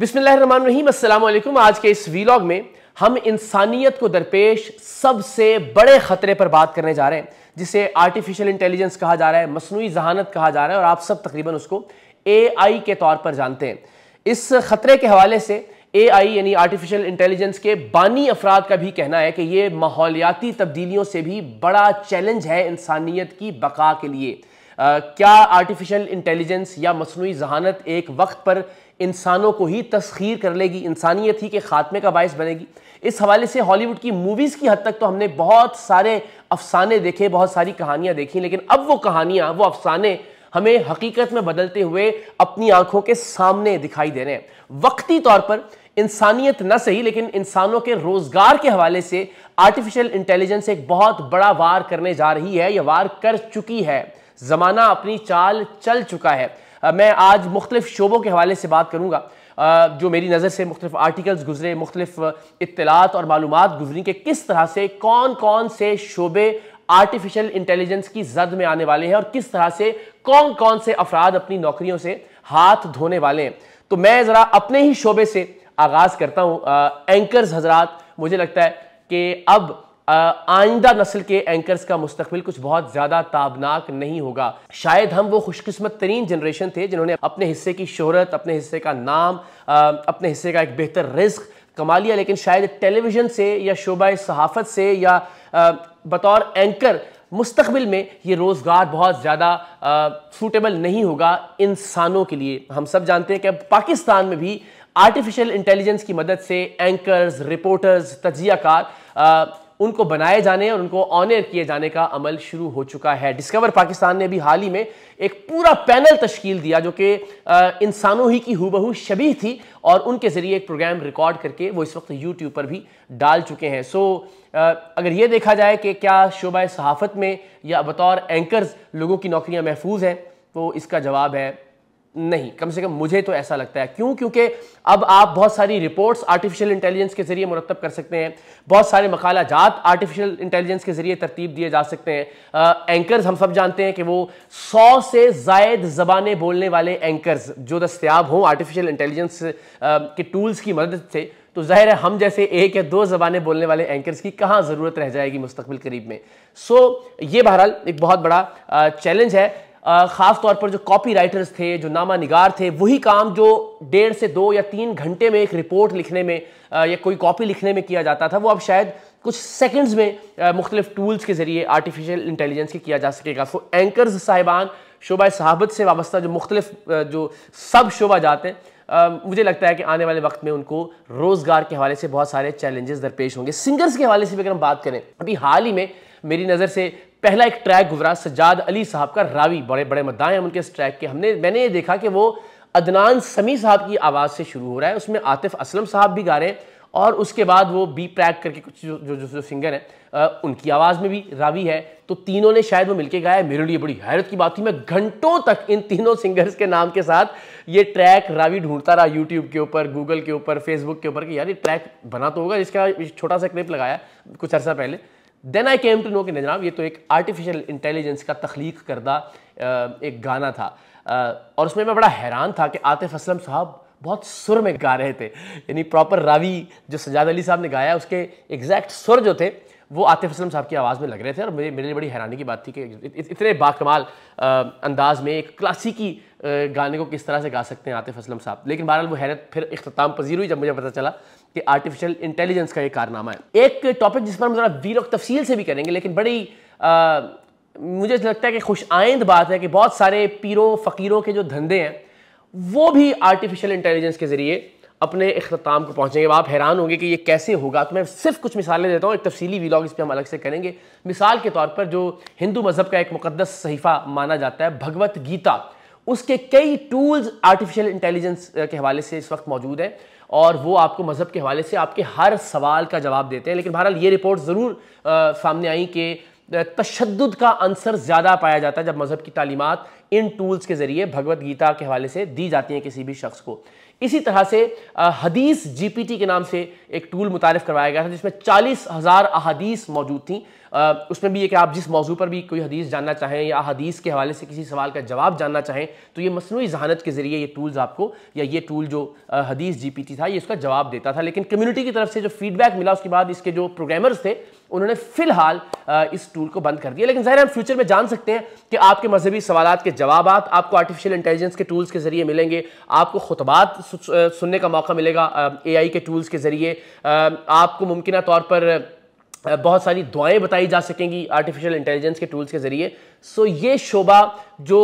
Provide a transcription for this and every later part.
बिस्मिल आज के इस वीलॉग में हम इंसानियत को दरपेश सबसे बड़े खतरे पर बात करने जा रहे हैं जिसे आर्टिफिशियल इंटेलिजेंस कहा जा रहा है मसनू जहानत कहा जा रहा है और आप सब तकरीबन उसको ए के तौर पर जानते हैं इस खतरे के हवाले से ए आई यानी आर्टिफिशियल इंटेलिजेंस के बानी अफराद का भी कहना है कि ये माहौलियाती तब्दीलियों से भी बड़ा चैलेंज है इंसानियत की बका के लिए आ, क्या आर्टिफिशियल इंटेलिजेंस या मसनू जहानत एक वक्त पर इंसानों को ही तस्खीर कर लेगी इंसानियत ही के खात्मे का बायस बनेगी इस हवाले से हॉलीवुड की मूवीज़ की हद तक तो हमने बहुत सारे अफसाने देखे बहुत सारी कहानियाँ देखी लेकिन अब वो कहानियाँ वो अफसाने हमें हकीकत में बदलते हुए अपनी आंखों के सामने दिखाई दे रहे हैं वक्ती तौर पर इंसानियत न सही लेकिन इंसानों के रोजगार के हवाले से आर्टिफिशियल इंटेलिजेंस एक बहुत बड़ा वार करने जा रही है यह वार कर चुकी है जमाना अपनी चाल चल चुका है मैं आज मुख्तलिफ शोबों के हवाले से बात करूँगा जो मेरी नज़र से मुख्तलिफ आर्टिकल्स गुजरे मुख्तलिफ इतलात और मालूम गुजरी कि किस तरह से कौन कौन से शोबे आर्टिफिशियल इंटेलिजेंस की जद में आने वाले हैं और किस तरह से कौन कौन से अफराद अपनी नौकरियों से हाथ धोने वाले हैं तो मैं ज़रा अपने ही शोबे से आगाज़ करता हूँ एंकर्स हजरात मुझे लगता है कि अब आइंदा नस्ल के एंकर्स का मुस्तबिल कुछ बहुत ज़्यादा ताबनाक नहीं होगा शायद हम वो खुशकस्मत तरीन जनरेशन थे जिन्होंने अपने हिस्से की शोहरत अपने हिस्से का नाम अपने हिस्से का एक बेहतर रिस्क कमा लिया लेकिन शायद टेलीविज़न से या शोबा सहाफ़त से या बतौर एंकर मुस्तबिल में ये रोज़गार बहुत ज़्यादा सूटेबल नहीं होगा इंसानों के लिए हम सब जानते हैं कि पाकिस्तान में भी आर्टिफिशियल इंटेलिजेंस की मदद से एंकर्स रिपोर्टर्स तजिया कार उनको बनाए जाने और उनको ऑनर किए जाने का अमल शुरू हो चुका है डिस्कवर पाकिस्तान ने भी हाल ही में एक पूरा पैनल तश्कील दिया जो कि इंसानों ही की बहू शबी थी और उनके ज़रिए एक प्रोग्राम रिकॉर्ड करके वो इस वक्त यूट्यूब पर भी डाल चुके हैं सो अगर ये देखा जाए कि क्या शोबा सहाफ़त में या बतौर एंकर्स लोगों की नौकरियाँ महफूज हैं तो इसका जवाब है नहीं कम से कम मुझे तो ऐसा लगता है क्यों क्योंकि अब आप बहुत सारी रिपोर्ट्स आर्टिफिशियल इंटेलिजेंस के जरिए मुरतब कर सकते हैं बहुत सारे मकाला जात आर्टिफिशियल इंटेलिजेंस के जरिए तरतीब दिए जा सकते हैं आ, एंकर्स हम सब जानते हैं कि वो सौ से जायद जबानें बोलने वाले एंकर्स जो दस्तियाब हों आर्टिफिशियल इंटेलिजेंस के टूल्स की मदद से तो जाहिर है हम जैसे एक या दो जबानें बोलने वाले एंकर्स की कहाँ ज़रूरत रह जाएगी मुस्तबिल करीब में सो so, ये बहरहाल एक बहुत बड़ा चैलेंज है ख़ास तौर पर जो कॉपी राइटर्स थे जो नामा निगार थे वही काम जो डेढ़ से दो या तीन घंटे में एक रिपोर्ट लिखने में या कोई कॉपी लिखने में किया जाता था वो अब शायद कुछ सेकंड्स में मुख्तलिफ टूल्स के ज़रिए आर्टिफिशियल इंटेलिजेंस के किया जा सकेगा सो तो एंकर्स साहिबान शोबा सहाबत से वाबस्ता जो मुख्तलिफ जो सब शोबा जाते हैं मुझे लगता है कि आने वाले वक्त में उनको रोज़गार के हवाले से बहुत सारे चैलेंजेस दरपेश होंगे सिंगर्स के हवाले से भी अगर हम बात करें अभी हाल ही में मेरी नज़र से पहला एक ट्रैक गुजरा सज्जाद अली साहब का रावी बड़े बड़े मद्दाएं हैं उनके इस ट्रैक के हमने मैंने ये देखा कि वो अदनान समी साहब की आवाज़ से शुरू हो रहा है उसमें आतिफ असलम साहब भी गा रहे हैं और उसके बाद वो बी प्रैक करके कुछ जो जो, जो सिंगर हैं उनकी आवाज़ में भी रावी है तो तीनों ने शायद वो मिलके गाया मेरे लिए बड़ी हैरत की बात थी मैं घंटों तक इन तीनों सिंगर्स के नाम के साथ ये ट्रैक रावी ढूंढता रहा यूट्यूब के ऊपर गूगल के ऊपर फेसबुक के ऊपर कि यार ये ट्रैक बना तो होगा इसका छोटा सा क्लिप लगाया कुछ अर्सा पहले then I came to know कि जनाब ये तो एक आर्टिफिशियल इंटेलिजेंस का तख्लीक करदा एक गाना था और उसमें मैं बड़ा हैरान था कि आतिफ असलम साहब बहुत सुर में गा रहे थे यानी प्रॉपर रावी जो सजाद अली साहब ने गाया उसके एग्जैक्ट सुर जो थे वो आतिफ असलम साहब की आवाज़ में लग रहे थे और मेरे मेरे लिए बड़ी हैरानी की बात थी कि इतने बाकमाल अंदाज में एक क्लासिकी गाने को किस तरह से गा सकते हैं आतिफ असलम साहब लेकिन बहरहाल वो हैरत फिर अख्ताम पजीर हुई जब मुझे पता चला कि आर्टिफिशियल इंटेलिजेंस का ये कारनामा है एक टॉपिक जिस पर हम जरा वीर तफसील से भी करेंगे लेकिन बड़ी आ, मुझे लगता है कि खुश आइंद बात है कि बहुत सारे पीरों फ़कीरों के जो धंधे हैं वो भी आर्टिफिशियल इंटेलिजेंस के ज़रिए अपने अख्ताम को पहुँचेंगे आप हैरान होंगे कि ये कैसे होगा तो मैं सिर्फ कुछ मिसालें देता हूँ एक तफसीली वीलॉग इस पर हम अलग से करेंगे मिसाल के तौर पर जो हिंदू मज़हब का एक मुकदस सहीफ़ा माना जाता है भगवत गीता उसके कई टूल्स आर्टिफिशियल इंटेलिजेंस के हवाले से इस वक्त मौजूद हैं और वो आपको मज़हब के हवाले से आपके हर सवाल का जवाब देते हैं लेकिन बहरहाल ये रिपोर्ट ज़रूर सामने आई कि तशद का अंसर ज़्यादा पाया जाता है जब मज़हब की तालीमत इन टूल्स के ज़रिए भगवत गीता के हवाले से दी जाती हैं किसी भी शख्स को इसी तरह से हदीस जीपीटी के नाम से एक टूल मुतारफ़ करवाया गया था जिसमें चालीस हज़ार अहदीस मौजूद थी आ, उसमें भी ये कि आप जिस मौजू पर भी कोई हदीस जानना चाहें या हदीस के हवाले से किसी सवाल का जवाब जानना चाहें तो ये मसनू जहानत के ज़रिए ये टूल्स आपको या ये टूल जो आ, हदीस जी था ये इसका जवाब देता था लेकिन कम्यूनिटी की तरफ से जो फीडबैक मिला उसके बाद इसके जो प्रोग्रामर्स थे उन्होंने फ़िलहाल इस टूल को बंद कर दिया लेकिन ज़ाहिर हम फ्यूचर में जान सकते हैं कि आपके मजहबी सवाल के जवाब आपको आर्टिफिशियल इंटेलिजेंस के टूल्स के ज़रिए मिलेंगे आपको खुतबात सुनने का मौका मिलेगा ए के टूल्स के ज़रिए आपको मुमकिन तौर पर बहुत सारी दुआएं बताई जा सकेंगी आर्टिफिशियल इंटेलिजेंस के टूल्स के ज़रिए सो ये शोबा जो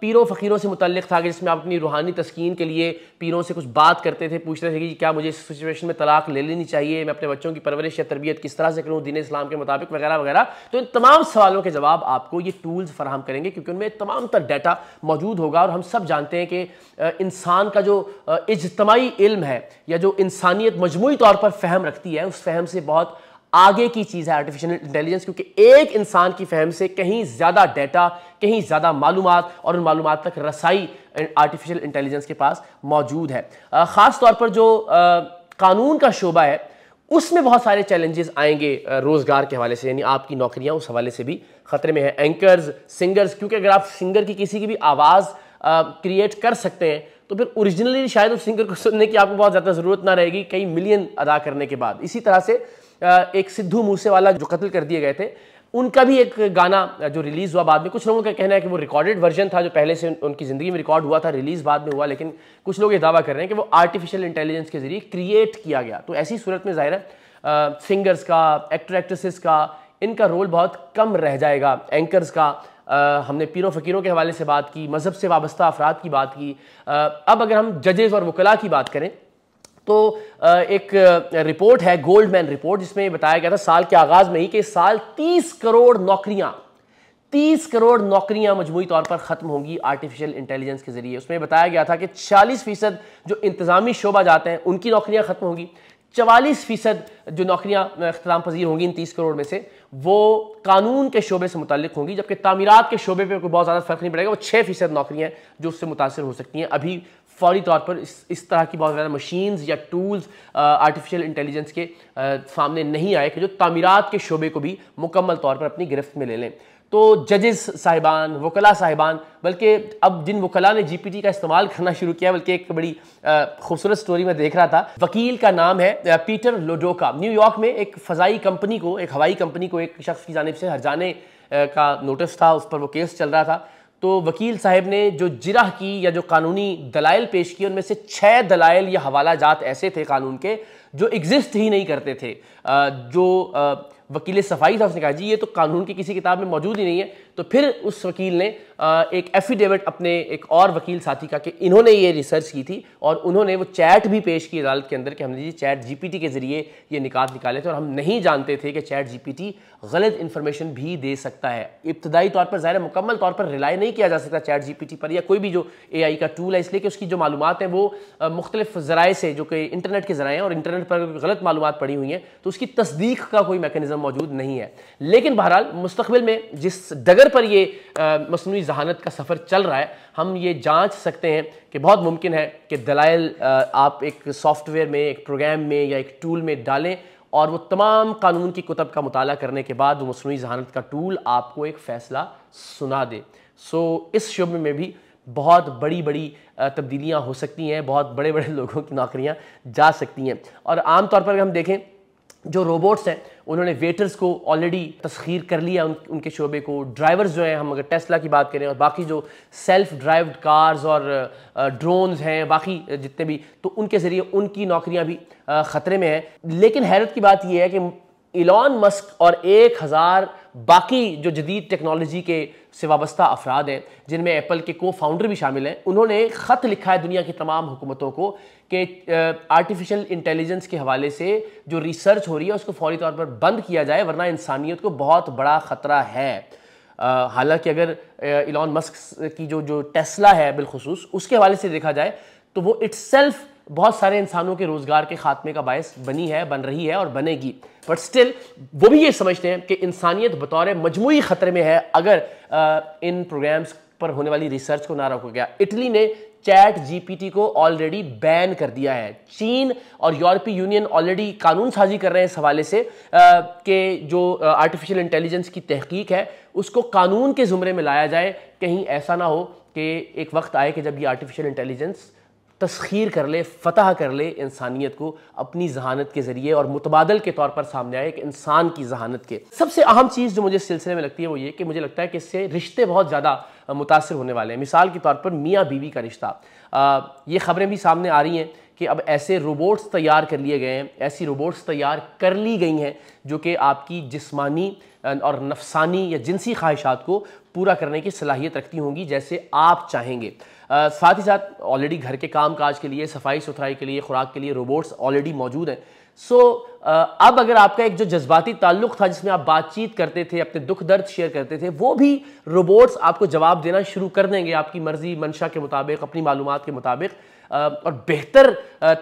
पीरों फ़कीरों से मुतलक था जिसमें आप अपनी रूहानी तस्कीन के लिए पीरों से कुछ बात करते थे पूछते थे कि क्या मुझे इस सिचुएशन में तलाक ले लेनी चाहिए मैं अपने बच्चों की परवरिश या तरबियत किस तरह से करूँ दिन इस्लाम के मुताबिक वगैरह वगैरह तो इन तमाम सवालों के जवाब आपको ये टूल्स फराम करेंगे क्योंकि उनमें तमाम तर डाटा मौजूद होगा और हम सब जानते हैं कि इंसान का जो इजतमाही इल्म है या जो इंसानियत मजमू तौर पर फहम रखती है उस फहम से बहुत आगे की चीज़ है आर्टिफिशियल इंटेलिजेंस क्योंकि एक इंसान की फहम से कहीं ज़्यादा डेटा कहीं ज़्यादा मालूम और उन मालूम तक रसाई आर्टिफिशियल इंटेलिजेंस के पास मौजूद है ख़ास तौर पर जो कानून का शोबा है उसमें बहुत सारे चैलेंजेस आएंगे रोज़गार के हवाले से यानी आपकी नौकरियां उस हवाले से भी ख़तरे में है एंकर्स सिंगर्स क्योंकि अगर आप सिंगर की किसी की भी आवाज़ क्रिएट कर सकते हैं तो फिर ओरिजिनली शायद उस सिंगर को सुनने की आपको बहुत ज़्यादा ज़रूरत ना रहेगी कई मिलियन अदा करने के बाद इसी तरह से एक सिद्धू मूसेवाला जो कत्ल कर दिए गए थे उनका भी एक गाना जो रिलीज़ हुआ बाद में कुछ लोगों का कहना है कि वो रिकॉर्डेड वर्जन था जो पहले से उनकी ज़िंदगी में रिकॉर्ड हुआ था रिलीज़ बाद में हुआ लेकिन कुछ लोग ये दावा कर रहे हैं कि वो आर्टिफिशियल इंटेलिजेंस के जरिए क्रिएट किया गया तो ऐसी सूरत में ज़ाहिर है सिंगर्स का एक्टर एक्ट्रेसेस का इनका रोल बहुत कम रह जाएगा एंकर्स का आ, हमने पीरों फ़कीरों के हवाले से बात की मज़हब से वाबस्ता अफराद की बात की आ, अब अगर हम जजेज़ और वकला की बात करें तो एक रिपोर्ट है गोल्डमैन रिपोर्ट जिसमें बताया गया था साल के आगाज में ही कि साल 30 करोड़ नौकरियां 30 करोड़ नौकरियां मजमू तौर पर ख़त्म होंगी आर्टिफिशियल इंटेलिजेंस के जरिए उसमें बताया गया था कि 40 फीसद जो इंतजामी शोबा जाते हैं उनकी नौकरियां ख़त्म होंगी चवालीस फीसद जो नौकरियां अख्ताम पजीर होंगी इन तीस करोड़ में से वो कानून के शोबे से मुतलिक होंगी जबकि तमीरत के शोबे पर कोई बहुत ज़्यादा फर्क नहीं पड़ेगा वो छह फीसद नौकरियाँ जो उससे मुतासर हो सकती हैं अभी फौरी तौर पर इस इस तरह की बहुत ज़्यादा मशीन्स या टूल्स आर्टिफिशियल इंटेलिजेंस के आ, uh, सामने नहीं आए कि जो तमीरत के शोबे को भी मुकम्मल तौर पर अपनी गिरफ्त में ले लें तो जजेस साहिबान वकला साहिबान बल्कि अब जिन वकला ने जी का इस्तेमाल करना शुरू किया बल्कि एक बड़ी uh, खूबसूरत स्टोरी में देख रहा था वकील का नाम है पीटर लोडोका न्यूयॉर्क में एक फ़जाई कंपनी को एक हवाई कंपनी को एक शख्स की जानब से हर जाने uh, का नोटिस था उस पर वो केस चल रहा था तो वकील साहब ने जो जिरह की या जो कानूनी दलाइल पेश किए उनमें से छः दलाइल या हवाला जात ऐसे थे कानून के जो एग्जिस्ट ही नहीं करते थे जो वकील सफाई था उसने कहा जी ये तो कानून की किसी किताब में मौजूद ही नहीं है तो फिर उस वकील ने एक एफिडेविट अपने एक और वकील साथी का कि इन्होंने ये रिसर्च की थी और उन्होंने वो चैट भी पेश की अदालत के अंदर कि हमने जी चैट जीपीटी के ज़रिए ये निकात निकाले थे और हम नहीं जानते थे कि चैट जीपीटी गलत इन्फॉर्मेशन भी दे सकता है इब्तदाई तौर पर ज़ाहिर मुकम्मल तौर पर रिलाई नहीं किया जा सकता चैट जी पर या कोई भी जो ए का टूल है इसलिए कि उसकी जो मालूम है वो मुख्तलिफ ज़राए से जो कि इंटरनेट के ज़राए हैं और इंटरनेट पर गलत मालूम पड़ी हुई हैं तो उसकी तस्दीक का कोई मेकनिज़म मौजूद नहीं है लेकिन बहरहाल मुस्तबिल में जिस डगर पर यह मसनू जहानत का सफ़र चल रहा है हम ये जांच सकते हैं कि बहुत मुमकिन है कि दलाइल आप एक सॉफ्टवेयर में एक प्रोग्राम में या एक टूल में डालें और वो तमाम कानून की कुतब का मताल करने के बाद वो मसनू जहानत का टूल आपको एक फ़ैसला सुना दे सो इस शुभ में भी बहुत बड़ी बड़ी तब्दीलियाँ हो सकती हैं बहुत बड़े बड़े लोगों की नौकरियाँ जा सकती हैं और आम तौर पर हम देखें जो रोबोट्स हैं उन्होंने वेटर्स को ऑलरेडी तस्खीर कर लिया उन, उनके शोबे को ड्राइवर्स जो हैं हम अगर टेस्ला की बात करें और बाकी जो सेल्फ ड्राइव्ड कार्स और ड्रोन्स हैं बाकी जितने भी तो उनके ज़रिए उनकी नौकरियां भी ख़तरे में हैं लेकिन हैरत की बात यह है कि इलॉन मस्क और एक हज़ार बाकी जो जदीद टेक्नोलॉजी के से वाबस्ता अफराद हैं जिनमें एप्पल के को फाउंडर भी शामिल हैं उन्होंने ख़त लिखा है दुनिया की तमाम हुकूमतों को कि आर्टिफिशियल इंटेलिजेंस के हवाले से जो रिसर्च हो रही है उसको फौरी तौर पर बंद किया जाए वरना इंसानियत को बहुत बड़ा ख़तरा है हालांकि अगर इलॉन मस्क की जो जो टेस्ला है बिलखसूस उसके हवाले से देखा जाए तो वो इट्स बहुत सारे इंसानों के रोज़गार के खात्मे का बायस बनी है बन रही है और बनेगी बट स्टिल वो भी ये समझते हैं कि इंसानियत बतौर मजमू ख़तरे में है अगर आ, इन प्रोग्राम्स पर होने वाली रिसर्च को ना रोका गया इटली ने चैट जीपीटी को ऑलरेडी बैन कर दिया है चीन और यूरोपीय यूनियन ऑलरेडी कानून साजी कर रहे हैं इस हवाले से कि जो आर्टिफिशियल इंटेलिजेंस की तहकीक है उसको कानून के ज़ुमरे में लाया जाए कहीं ऐसा ना हो कि एक वक्त आए कि जब ये आर्टिफिशियल इंटेलिजेंस तस्खीर कर ले फतह कर ले इंसानियत को अपनी जहानत के ज़रिए और मुतबादल के तौर पर सामने आए एक इंसान की जहानत के सबसे अहम चीज़ जो मुझे इस सिलसिले में लगती है वो ये कि मुझे लगता है कि इससे रिश्ते बहुत ज़्यादा मुतासर होने वाले हैं मिसाल के तौर पर मियाँ बीवी का रिश्ता ये ख़बरें भी सामने आ रही हैं कि अब ऐसे रोबोट्स तैयार कर लिए गए हैं ऐसी रोबोट्स तैयार कर ली गई हैं जो कि आपकी जिस्मानी और नफसानी या जिनसी ख्वाहिशात को पूरा करने की सलाहियत रखती होंगी जैसे आप चाहेंगे साथ ही साथ ऑलरेडी घर के काम काज के लिए सफाई सुथराई के लिए खुराक के लिए रोबोट्स ऑलरेडी मौजूद हैं सो so, अब अगर आपका एक जो जज्बाती ताल्लुक था जिसमें आप बातचीत करते थे अपने दुख दर्द शेयर करते थे वो भी रोबोट्स आपको जवाब देना शुरू कर देंगे आपकी मर्जी मंशा के मुताबिक अपनी मालूम के मुताबिक और बेहतर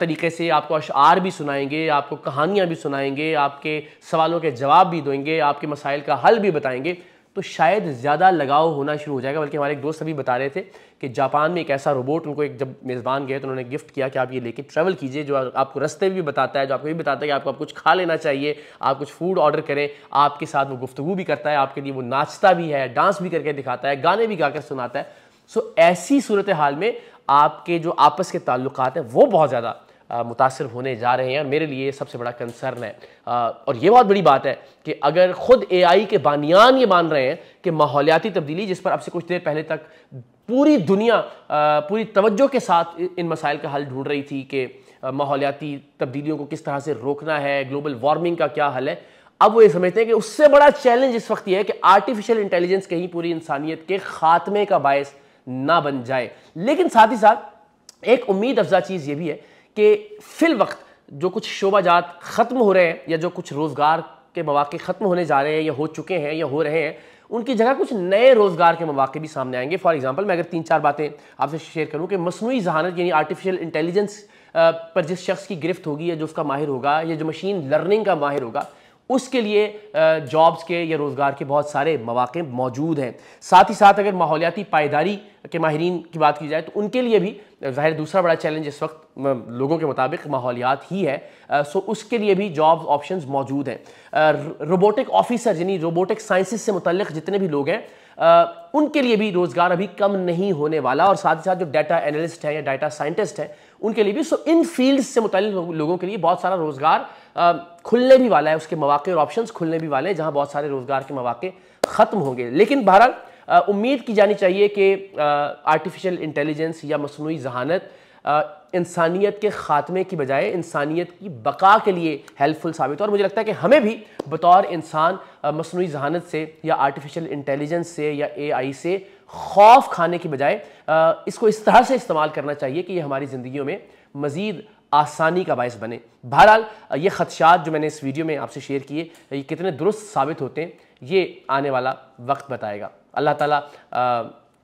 तरीके से आपको अशार भी सुनाएंगे आपको कहानियाँ भी सुनाएंगे आपके सवालों के जवाब भी देंगे आपके मसाइल का हल भी बताएंगे तो शायद ज़्यादा लगाव होना शुरू हो जाएगा बल्कि हमारे एक दोस्त अभी बता रहे थे कि जापान में एक ऐसा रोबोट उनको एक जब मेज़बान गए तो उन्होंने गिफ्ट किया कि आप ये लेके ट्रैवल कीजिए जो आपको रास्ते भी बताता है जो आपको ये बताता है कि आपको आप कुछ खा लेना चाहिए आप कुछ फूड ऑर्डर करें आपके साथ वो गुफ्तु भी करता है आपके लिए वो नाचता भी है डांस भी करके दिखाता है गाने भी गाकर सुनाता है सो ऐसी सूरत हाल में आपके जो आपस के ताल्लुक हैं वो बहुत ज़्यादा मुतासर होने जा रहे हैं और मेरे लिए सबसे बड़ा कंसर्न है और ये बहुत बड़ी बात है कि अगर ख़ुद ए के बानियान ये मान रहे हैं कि माहौलियाती तब्दीली जिस पर अब से कुछ देर पहले तक पूरी दुनिया पूरी तवज्जो के साथ इन मसाइल का हल ढूंढ रही थी कि माहौलियाती तब्दीलियों को किस तरह से रोकना है ग्लोबल वार्मिंग का क्या हल है अब वो ये समझते हैं कि उससे बड़ा चैलेंज इस वक्त ये है कि आर्टिफिशियल इंटेलिजेंस कहीं पूरी इंसानियत के खात्मे का बायस ना बन जाए लेकिन साथ ही साथ एक उम्मीद अफजा चीज़ ये भी है कि फिल वक्त जो कुछ शोबाजात ख़त्म हो रहे हैं या जो कुछ रोज़गार के मौाक़े ख़त्म होने जा रहे हैं या हो चुके हैं या हो रहे हैं उनकी जगह कुछ नए रोज़गार के मौाक़े भी सामने आएंगे फॉर एग्ज़ाम्पल मैं अगर तीन चार बातें आपसे शेयर करूँ कि मसनू जहानत यानी आर्टिफिशियल इंटेलिजेंस पर जिस शख्स की गिरफ्त होगी या जो उसका माहिर होगा या जो मशीन लर्निंग का माहिर होगा उसके लिए जॉब्स के या रोज़गार के बहुत सारे मौाक़े मौजूद हैं साथ ही साथ अगर माहौलियाती पायदारी के माहरीन की बात की जाए तो उनके लिए भी ज़ाहिर दूसरा बड़ा चैलेंज इस वक्त लोगों के मुताबिक माहौलियात ही है सो उसके लिए भी जॉब ऑप्शंस मौजूद हैं रोबोटिक ऑफिसर यानी रोबोटिक साइंसिस से मुतलक जितने भी लोग हैं आ, उनके लिए भी रोज़गार अभी कम नहीं होने वाला और साथ ही साथ जो डाटा एनालिस्ट हैं या डाटा साइंटिस्ट हैं उनके लिए भी सो इन फील्ड्स से मुतल लोगों के लिए बहुत सारा रोज़गार खुलने भी वाला है उसके मौाक़े और ऑप्शन खुलने भी वाले हैं जहाँ बहुत सारे रोज़गार के मौाक़े ख़त्म होंगे लेकिन बहरहाल उम्मीद की जानी चाहिए कि आर्टिफिशियल इंटेलिजेंस या मसनू जहानत इंसानियत के ख़ात्मे की बजाय इंसानियत की बका के लिए हेल्पफुल साबित हो और मुझे लगता है कि हमें भी बतौर इंसान मसनू जहानत से या आर्टिफिशियल इंटेलिजेंस से या ए आई से खौफ खाने की बजाय इसको इस तरह से इस्तेमाल करना चाहिए कि ये हमारी ज़िंदगी में मज़ीद आसानी का बायस बने बहरहाल ये खदशात जो मैंने इस वीडियो में आपसे शेयर किए ये कितने दुरुस्त साबित होते हैं ये आने वाला वक्त बताएगा अल्लाह ताला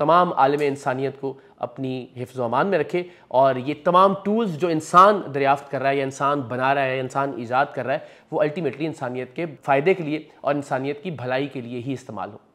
तमाम आलम इंसानियत को अपनी हिफ्ज़ अमान में रखे और ये तमाम टूल्स जो इंसान दरियाफ़त कर रहा है या इंसान बना रहा है इंसान ईजाद कर रहा है वो अल्टीमेटली इंसानियत के फ़ायदे के लिए और इंसानियत की भलाई के लिए ही इस्तेमाल हो